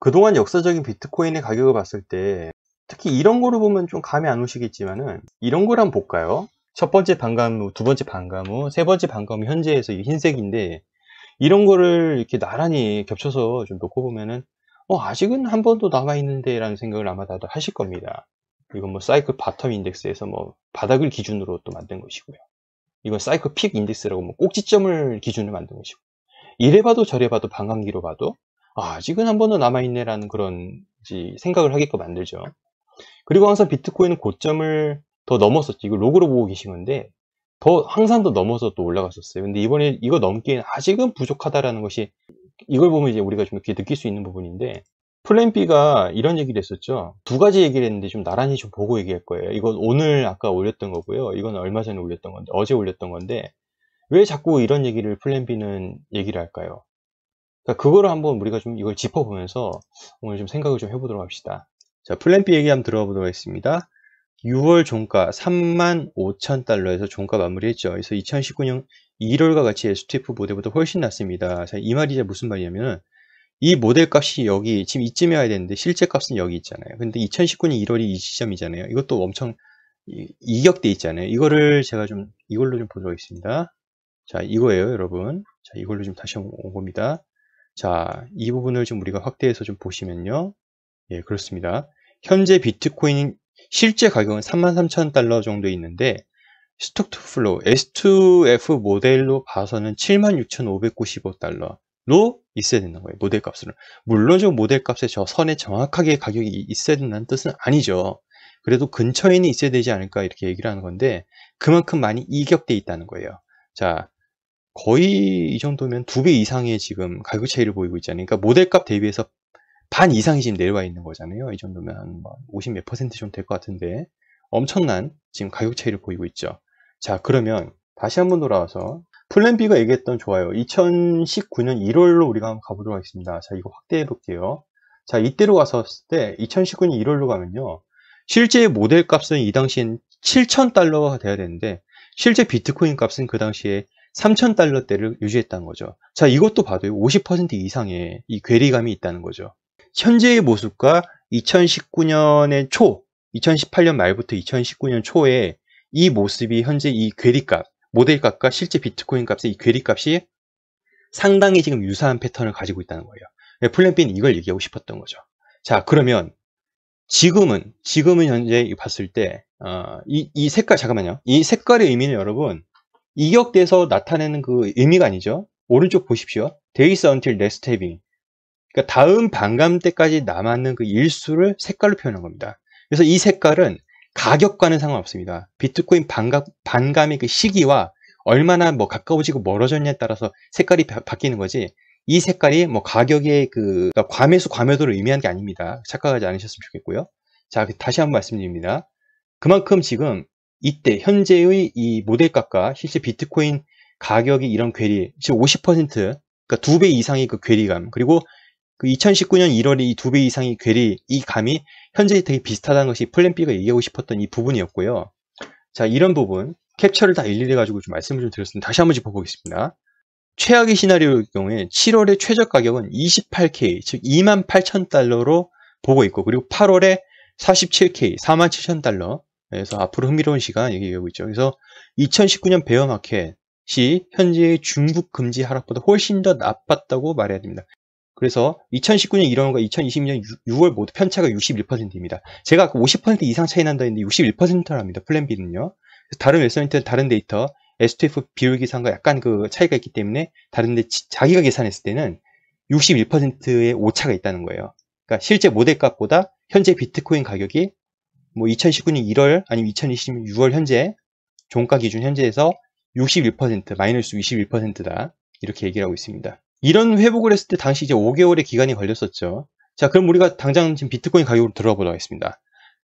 그동안 역사적인 비트코인의 가격을 봤을 때 특히 이런 거를 보면 좀 감이 안 오시겠지만은 이런 걸 한번 볼까요? 첫 번째 반감 두 번째 반감 후, 세 번째 반감 후 현재에서 이 흰색인데 이런 거를 이렇게 나란히 겹쳐서 좀 놓고 보면은 어, 아직은 한 번도 남아 있는데 라는 생각을 아마 다들 하실 겁니다. 이건 뭐 사이클 바텀 인덱스에서 뭐 바닥을 기준으로 또 만든 것이고요. 이건 사이클 픽 인덱스라고 뭐 꼭지점을 기준으로 만든 것이고 이래 봐도 저래 봐도 반감기로 봐도 아, 아직은 한 번도 남아있네라는 그런 생각을 하게끔 만들죠. 그리고 항상 비트코인은 고점을 더 넘었었지. 이거 로그로 보고 계신 건데, 더, 항상 더 넘어서 또 올라갔었어요. 근데 이번에 이거 넘기엔 아직은 부족하다라는 것이, 이걸 보면 이제 우리가 좀 이렇게 느낄 수 있는 부분인데, 플랜 B가 이런 얘기를 했었죠. 두 가지 얘기를 했는데 좀 나란히 좀 보고 얘기할 거예요. 이건 오늘 아까 올렸던 거고요. 이건 얼마 전에 올렸던 건데, 어제 올렸던 건데, 왜 자꾸 이런 얘기를 플랜 B는 얘기를 할까요? 그러니까 그거를 한번 우리가 좀 이걸 짚어보면서 오늘 좀 생각을 좀 해보도록 합시다. 자, 플랜 B 얘기 한번 들어보도록 하겠습니다. 6월 종가 3만 5천 달러에서 종가 마무리했죠. 그래서 2019년 1월과 같이 STF 모델보다 훨씬 낫습니다 자, 이 말이 이제 무슨 말이냐면 이 모델 값이 여기 지금 이쯤에 와야 되는데 실제 값은 여기 있잖아요. 근데 2019년 1월이 이시점이잖아요 이것도 엄청 이격돼 있잖아요. 이거를 제가 좀 이걸로 좀 보도록 하겠습니다. 자, 이거예요, 여러분. 자, 이걸로 좀 다시 한번 온 겁니다. 자, 이 부분을 좀 우리가 확대해서 좀 보시면요. 예, 그렇습니다. 현재 비트코인 실제 가격은 33,000달러 정도 있는데 스톡투플로 S2F 모델로 봐서는 76,595달러로 있어야 되는 거예요. 모델 값으로. 물론 저 모델 값에 저 선에 정확하게 가격이 있어야 된다는 뜻은 아니죠. 그래도 근처에는 있어야 되지 않을까 이렇게 얘기를 하는 건데 그만큼 많이 이격돼 있다는 거예요. 자, 거의 이 정도면 두 배 이상의 지금 가격 차이를 보이고 있잖아요. 그러니까 모델값 대비해서 반 이상이 지금 내려와 있는 거잖아요. 이 정도면 한 50 뭐 몇 퍼센트 좀 될 것 같은데 엄청난 지금 가격 차이를 보이고 있죠. 자 그러면 다시 한 번 돌아와서 플랜 B가 얘기했던 좋아요. 2019년 1월로 우리가 한번 가보도록 하겠습니다. 자 이거 확대해 볼게요. 자 이때로 갔었을 때 2019년 1월로 가면요. 실제 모델 값은 이 당시엔 7,000달러가 돼야 되는데 실제 비트코인 값은 그 당시에 3천달러대를 유지했다는 거죠. 자, 이것도 봐도50% 이상의 이 괴리감이 있다는 거죠. 현재의 모습과 2019년의 초, 2018년 말부터 2019년 초에 이 모습이 현재 이 괴리값, 모델값과 실제 비트코인 값의 이 괴리값이 상당히 지금 유사한 패턴을 가지고 있다는 거예요. 네, 플랜비는 이걸 얘기하고 싶었던 거죠. 자, 그러면 지금은 지금은 현재 봤을 때이 어, 이 색깔 잠깐만요. 이 색깔의 의미는 여러분 이격돼서 나타내는 그 의미가 아니죠. 오른쪽 보십시오. days until next having. 그러니까 다음 반감 때까지 남았는 그 일수를 색깔로 표현한 겁니다. 그래서 이 색깔은 가격과는 상관없습니다. 비트코인 반감, 반감의 그 시기와 얼마나 뭐 가까워지고 멀어졌냐에 따라서 색깔이 바, 바뀌는 거지 이 색깔이 뭐 가격의 그 그러니까 과매수 과매도를 의미하는 게 아닙니다. 착각하지 않으셨으면 좋겠고요. 자 다시 한 번 말씀드립니다. 그만큼 지금 이때 현재의 이 모델값과 실제 비트코인 가격이 이런 괴리, 지금 50% 그러니까 두 배 이상의 그 괴리감 그리고 그 2019년 1월에 이두배 이상의 괴리 이 감이 현재 되게 비슷하다는 것이 플랜 B가 얘기하고 싶었던 이 부분이었고요. 자 이런 부분 캡처를 다 일일이 가지고 좀 말씀을 좀 드렸습니다. 다시 한번 짚어보겠습니다. 최악의 시나리오의 경우에 7월의 최저 가격은 28K 즉 28,000달러로 보고 있고 그리고 8월에 47K 47,000달러 그래서 앞으로 흥미로운 시간 얘기하고 있죠. 그래서 2019년 베어마켓이 현재의 중국 금지 하락보다 훨씬 더 나빴다고 말해야 됩니다. 그래서 2019년 1월과 2020년 6월 모두 편차가 61%입니다. 제가 아까 50% 이상 차이 난다 했는데 61%랍니다. 플랜 B는요. 다른 웹사이트는 다른 데이터, STF 비율 계산과 약간 그 차이가 있기 때문에 다른데 자기가 계산했을 때는 61%의 오차가 있다는 거예요. 그러니까 실제 모델 값보다 현재 비트코인 가격이 뭐 2019년 1월 아니면 2020년 6월 현재 종가 기준 현재에서 61% 마이너스 21%다 이렇게 얘기를 하고 있습니다. 이런 회복을 했을 때 당시 이제 5개월의 기간이 걸렸었죠. 자 그럼 우리가 당장 지금 비트코인 가격으로 들어가 보도록 하겠습니다.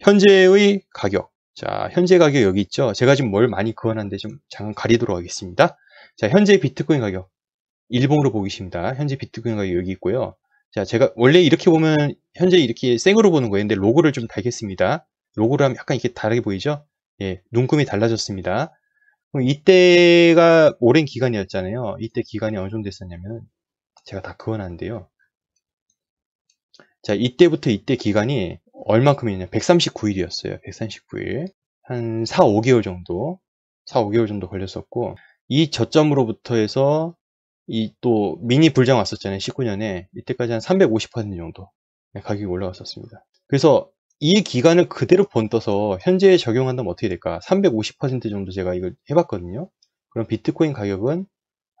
현재의 가격 자 현재 가격 여기 있죠. 제가 지금 뭘 많이 그어놨는데 좀 잠깐 가리도록 하겠습니다. 자 현재 비트코인 가격 일봉으로 보고 계십니다. 현재 비트코인 가격 여기 있고요. 자 제가 원래 이렇게 보면 현재 이렇게 생으로 보는 거예요. 근데 로고를 좀 달겠습니다. 로고를 하면 약간 이렇게 다르게 보이죠? 예, 눈금이 달라졌습니다. 이때가 오랜 기간이었잖아요. 이때 기간이 어느 정도 됐었냐면 제가 다 그어놨는데요. 자, 이때부터 이때 기간이 얼만큼이냐? 139일이었어요. 139일. 한 4, 5개월 정도. 4, 5개월 정도 걸렸었고 이 저점으로부터 해서 이 또 미니 불장 왔었잖아요. 19년에 이때까지 한 350% 정도 네, 가격이 올라왔었습니다. 그래서 이 기간을 그대로 본떠서 현재에 적용한다면 어떻게 될까? 350% 정도 제가 이걸 해봤거든요. 그럼 비트코인 가격은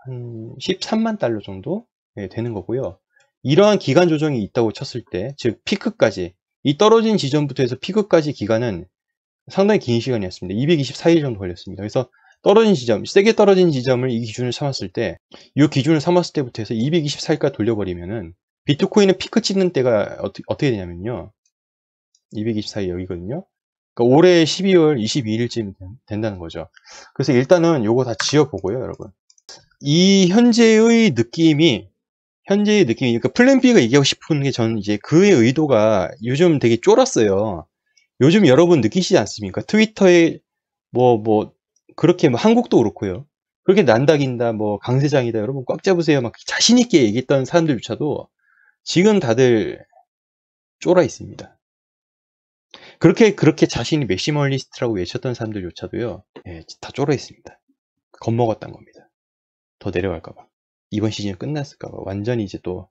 한 13만 달러 정도 네, 되는 거고요. 이러한 기간 조정이 있다고 쳤을 때, 즉 피크까지 이 떨어진 지점부터 해서 피크까지 기간은 상당히 긴 시간이었습니다. 224일 정도 걸렸습니다. 그래서 떨어진 지점, 세게 떨어진 지점을 이 기준을 삼았을 때, 이 기준을 삼았을 때부터 해서 224일까지 돌려버리면은 비트코인의 피크 찍는 때가 어떻게 되냐면요. 224에 여기거든요. 그러니까 올해 12월 22일쯤 된다는 거죠. 그래서 일단은 요거 다 지어보고요, 여러분. 이 현재의 느낌이 현재의 느낌이 그러니까 플랜 B가 얘기하고 싶은 게 저는 이제 그의 의도가 요즘 되게 쫄았어요. 요즘 여러분 느끼시지 않습니까? 트위터에 뭐뭐 뭐 그렇게 뭐 한국도 그렇고요. 그렇게 난다긴다, 뭐 강세장이다, 여러분 꽉 잡으세요. 막 자신 있게 얘기했던 사람들조차도 지금 다들 쫄아 있습니다. 그렇게 그렇게 자신이 맥시멀리스트라고 외쳤던 사람들조차도요 예, 다 쫄아 있습니다 겁먹었던 겁니다 더 내려갈까봐 이번 시즌 끝났을까봐 완전히 이제 또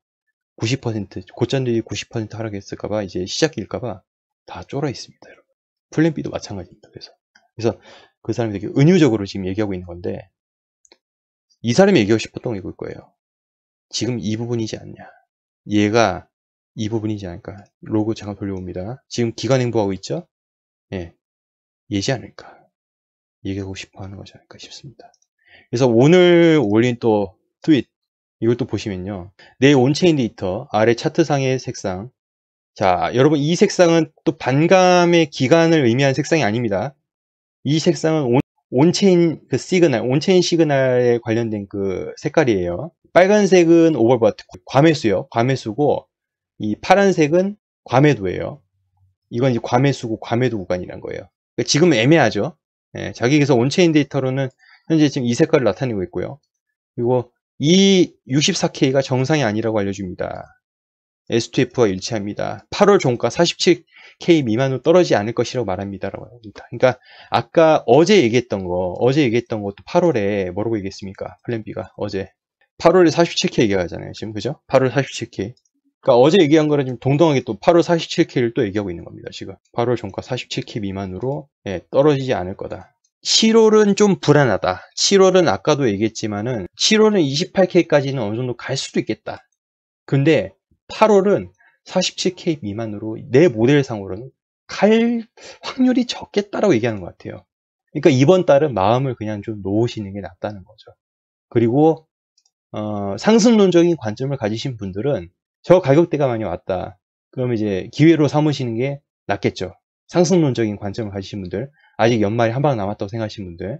90% 고점들이 90% 하락했을까봐 이제 시작일까봐 다 쫄아 있습니다 여러분 플랜 B도 마찬가지입니다 그래서 그래서 그 사람이 들 은유적으로 지금 얘기하고 있는 건데 이 사람이 얘기하고 싶었던 게 이걸 거예요 지금 이 부분이지 않냐 얘가 이 부분이지 않을까. 로고 잠깐 돌려봅니다. 지금 기간 행보하고 있죠? 예. 얘지 않을까. 얘기하고 싶어 하는 거지 않을까 싶습니다. 그래서 오늘 올린 또 트윗, 이걸 또 보시면요. 내일 온체 인데이터 아래 차트상의 색상. 자, 여러분 이 색상은 또 반감의 기간을 의미하는 색상이 아닙니다. 이 색상은 온, 체인 그 시그널, 온체인 시그널에 관련된 그 색깔이에요. 빨간색은 오버버트, 과매수요. 과매수고, 이 파란색은 과매도예요. 이건 이제 과매수고 과매도 구간이란 거예요. 그러니까 지금 애매하죠. 예, 자기계서 온체인 데이터로는 현재 지금 이 색깔을 나타내고 있고요. 그리고 이 64K가 정상이 아니라고 알려줍니다. S2F와 일치합니다. 8월 종가 47K 미만으로 떨어지지 않을 것이라고 말합니다라고 합니다. 그러니까 아까 어제 얘기했던 거, 어제 얘기했던 것도 8월에 뭐라고 얘기했습니까? 플랜 B가 어제 8월에 47K 얘기하잖아요. 지금 그죠? 8월 47K. 그러니까 어제 얘기한 거랑 좀 동등하게 또 8월 47K를 또 얘기하고 있는 겁니다. 지금 8월 종가 47K 미만으로 예, 떨어지지 않을 거다. 7월은 좀 불안하다. 7월은 아까도 얘기했지만은 7월은 28K까지는 어느 정도 갈 수도 있겠다. 근데 8월은 47K 미만으로 내 모델상으로는 갈 확률이 적겠다라고 얘기하는 것 같아요. 그러니까 이번 달은 마음을 그냥 좀 놓으시는 게 낫다는 거죠. 그리고 어, 상승론적인 관점을 가지신 분들은 저 가격대가 많이 왔다. 그럼 이제 기회로 삼으시는 게 낫겠죠. 상승론적인 관점을 가지신 분들, 아직 연말에한 방 남았다고 생각하신 분들.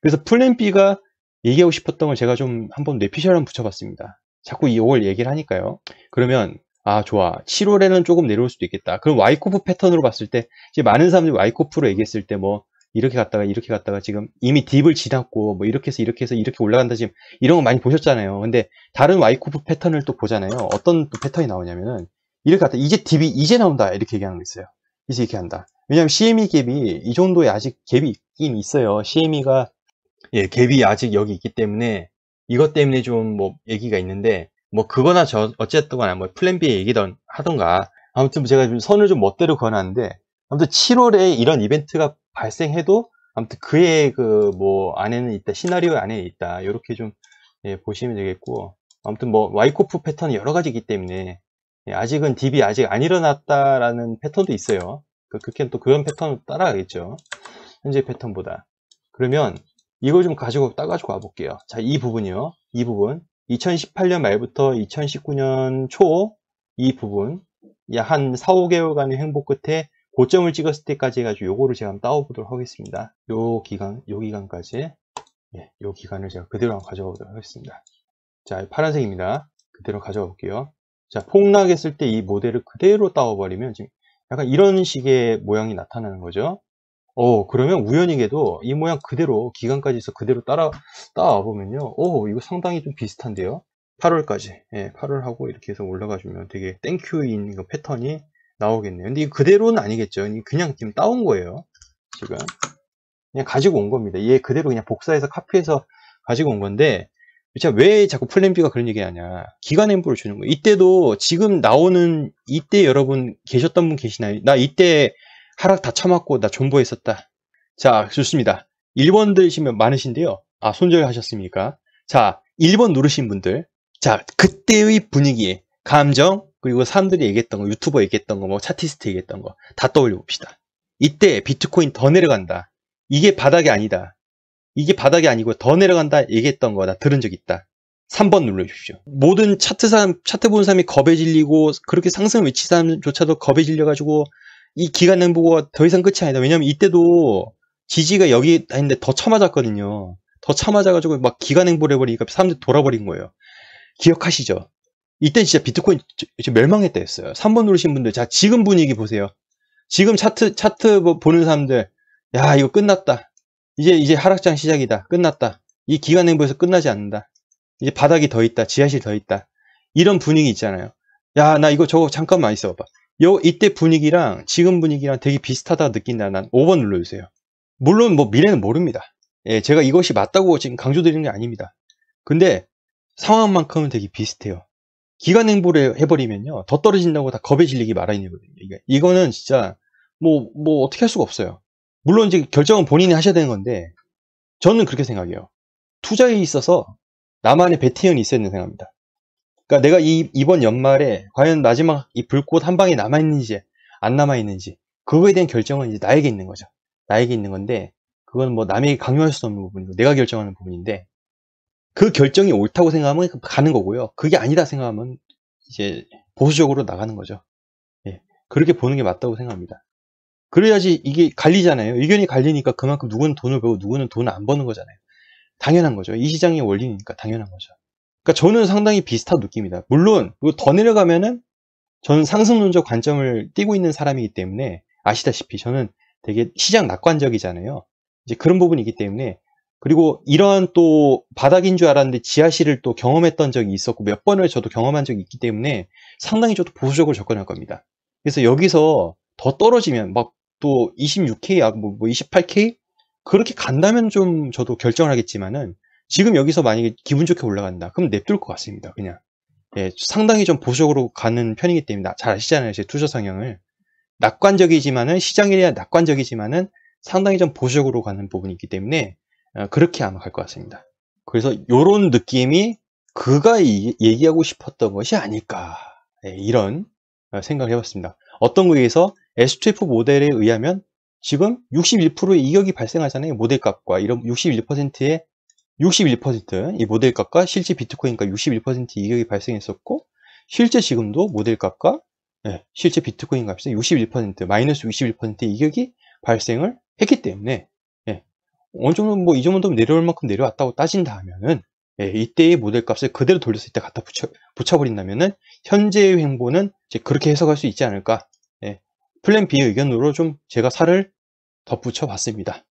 그래서 플랜 B가 얘기하고 싶었던 걸 제가 좀 한번 뇌피셜한 붙여봤습니다. 자꾸 이걸 얘기를 하니까요. 그러면 아 좋아 7월에는 조금 내려올 수도 있겠다. 그럼 와이코프 패턴으로 봤을 때 이제 많은 사람들이 와이코프로 얘기했을 때뭐 이렇게 갔다가 이렇게 갔다가 지금 이미 딥을 지났고 뭐 이렇게 해서 이렇게 해서 이렇게 올라간다 지금 이런 거 많이 보셨잖아요 근데 다른 와이코프 패턴을 또 보잖아요 어떤 또 패턴이 나오냐면은 이렇게 갔다 이제 딥이 이제 나온다 이렇게 얘기하는 거 있어요 이제 이렇게 한다 왜냐면 CME 갭이 이정도에 아직 갭이 있긴 있어요 CME가 예 갭이 아직 여기 있기 때문에 이것 때문에 좀 뭐 얘기가 있는데 뭐 그거나 저 어쨌든 간에 뭐 플랜 b 얘기던 하던가 아무튼 제가 좀 선을 좀 멋대로 권하는데 아무튼 7월에 이런 이벤트가 발생해도 아무튼 그의 그 뭐 안에는 있다 시나리오 안에 있다 이렇게 좀 예, 보시면 되겠고 아무튼 뭐 와이코프 패턴이 여러 가지이기 때문에 예, 아직은 딥이 아직 안 일어났다라는 패턴도 있어요 그렇게 또 그런 패턴을 따라가겠죠 현재 패턴보다 그러면 이걸 좀 가지고 따가지고 와볼게요 자 이 부분이요 이 부분 2018년 말부터 2019년 초 이 부분 약한 4, 5개월간의 행복 끝에 고점을 찍었을 때까지 해가지고 요거를 제가 한번 따오보도록 하겠습니다. 요 기간, 요 기간까지 예, 요 기간을 제가 그대로 한번 가져가 보도록 하겠습니다. 자, 파란색입니다. 그대로 가져가 볼게요. 자, 폭락했을 때 이 모델을 그대로 따와버리면 지금 약간 이런 식의 모양이 나타나는 거죠. 어, 그러면 우연히게도 이 모양 그대로 기간까지 해서 그대로 따라 따와 보면요. 오, 이거 상당히 좀 비슷한데요. 8월까지, 예, 8월하고 이렇게 해서 올라가 주면 되게 땡큐인 이 그 패턴이 나오겠네요. 근데 이거 그대로는 아니겠죠. 그냥 지금 따온 거예요. 지금. 그냥 가지고 온 겁니다. 얘 그대로 그냥 복사해서 카피해서 가지고 온 건데 제가 왜 자꾸 플랜비가 그런 얘기 하냐 기간 행보를 주는 거예요 이때도 지금 나오는 이때 여러분 계셨던 분 계시나요 나 이때 하락 다 참았고 나 존버했었다 자 좋습니다 1번 들으시면 많으신데요 아 손절하셨습니까 자 1번 누르신 분들 자 그때의 분위기 감정 그리고 사람들이 얘기했던 거, 유튜버 얘기했던 거, 뭐 차티스트 얘기했던 거 다 떠올려 봅시다. 이때 비트코인 더 내려간다. 이게 바닥이 아니다. 이게 바닥이 아니고 더 내려간다 얘기했던 거나 들은 적 있다. 3번 눌러주십시오. 모든 차트 사람, 차트 보는 사람이 겁에 질리고 그렇게 상승을 외치 사람조차도 겁에 질려가지고 이 기간 행보가 더 이상 끝이 아니다. 왜냐면 이때도 지지가 여기 아닌데 더 쳐맞았거든요. 더 쳐맞아가지고 막 기간 행보를 해버리니까 사람들 이 돌아버린 거예요. 기억하시죠? 이때 진짜 비트코인 멸망의 때였어요. 3번 누르신 분들, 자, 지금 분위기 보세요. 지금 차트, 차트 보는 사람들, 야, 이거 끝났다. 이제, 이제 하락장 시작이다. 끝났다. 이 기간 행보에서 끝나지 않는다. 이제 바닥이 더 있다. 지하실 더 있다. 이런 분위기 있잖아요. 야, 나 이거 저거 잠깐만 있어봐. 요, 이때 분위기랑 지금 분위기랑 되게 비슷하다 느낀다. 난 5번 눌러주세요. 물론 뭐 미래는 모릅니다. 예, 제가 이것이 맞다고 지금 강조드리는 게 아닙니다. 근데 상황만큼은 되게 비슷해요. 기간 행보를 해버리면요 더 떨어진다고 다 겁에 질리기 마련이거든요. 이게 이거는 진짜 뭐뭐 뭐 어떻게 할 수가 없어요. 물론 이제 결정은 본인이 하셔야 되는 건데 저는 그렇게 생각해요. 투자에 있어서 나만의 배티언이 있어야 된다고 생각합니다. 그러니까 내가 이, 이번 연말에 과연 마지막 이 불꽃 한 방에 남아있는지 안 남아있는지 그거에 대한 결정은 이제 나에게 있는 거죠. 나에게 있는 건데 그건 뭐 남에게 강요할 수 없는 부분이고 내가 결정하는 부분인데 그 결정이 옳다고 생각하면 가는 거고요. 그게 아니다 생각하면 이제 보수적으로 나가는 거죠. 예. 그렇게 보는 게 맞다고 생각합니다. 그래야지 이게 갈리잖아요. 의견이 갈리니까 그만큼 누구는 돈을 벌고 누구는 돈을 안 버는 거잖아요. 당연한 거죠. 이 시장의 원리니까 당연한 거죠. 그러니까 저는 상당히 비슷한 느낌이다. 물론 뭐 더 내려가면은 저는 상승론적 관점을 띄고 있는 사람이기 때문에 아시다시피 저는 되게 시장 낙관적이잖아요. 이제 그런 부분이기 때문에 그리고 이러한 또 바닥인 줄 알았는데 지하실을 또 경험했던 적이 있었고 몇 번을 저도 경험한 적이 있기 때문에 상당히 저도 보수적으로 접근할 겁니다. 그래서 여기서 더 떨어지면 막 또 26K, 아, 뭐 28K 뭐 그렇게 간다면 좀 저도 결정을 하겠지만은 지금 여기서 만약에 기분 좋게 올라간다. 그럼 냅둘 것 같습니다. 그냥. 예, 상당히 좀 보수적으로 가는 편이기 때문에 잘 아시잖아요. 제 투자 성향을. 낙관적이지만은 시장에 대한 낙관적이지만은 상당히 좀 보수적으로 가는 부분이 있기 때문에 아, 그렇게 아마 갈 것 같습니다. 그래서 이런 느낌이 그가 얘기하고 싶었던 것이 아닐까 예, 이런 어, 생각을 해봤습니다. 어떤 거에서 S2F 모델에 의하면 지금 61%의 이격이 발생하잖아요. 모델값과 이런 61%의 61%이 모델값과 실제 비트코인값 61% 이격이 발생했었고 실제 지금도 모델값과 예, 실제 비트코인 값의 61% 마이너스 61%의 이격이 발생을 했기 때문에 어느 정도 뭐 2점 원면 내려올 만큼 내려왔다고 따진다 하면은 예, 이때의 모델값을 그대로 돌렸을때 갖다 붙여, 붙여버린다면은 현재의 횡보는 이제 그렇게 해석할 수 있지 않을까 예, 플랜 B의 의견으로 좀 제가 살을 덧붙여 봤습니다.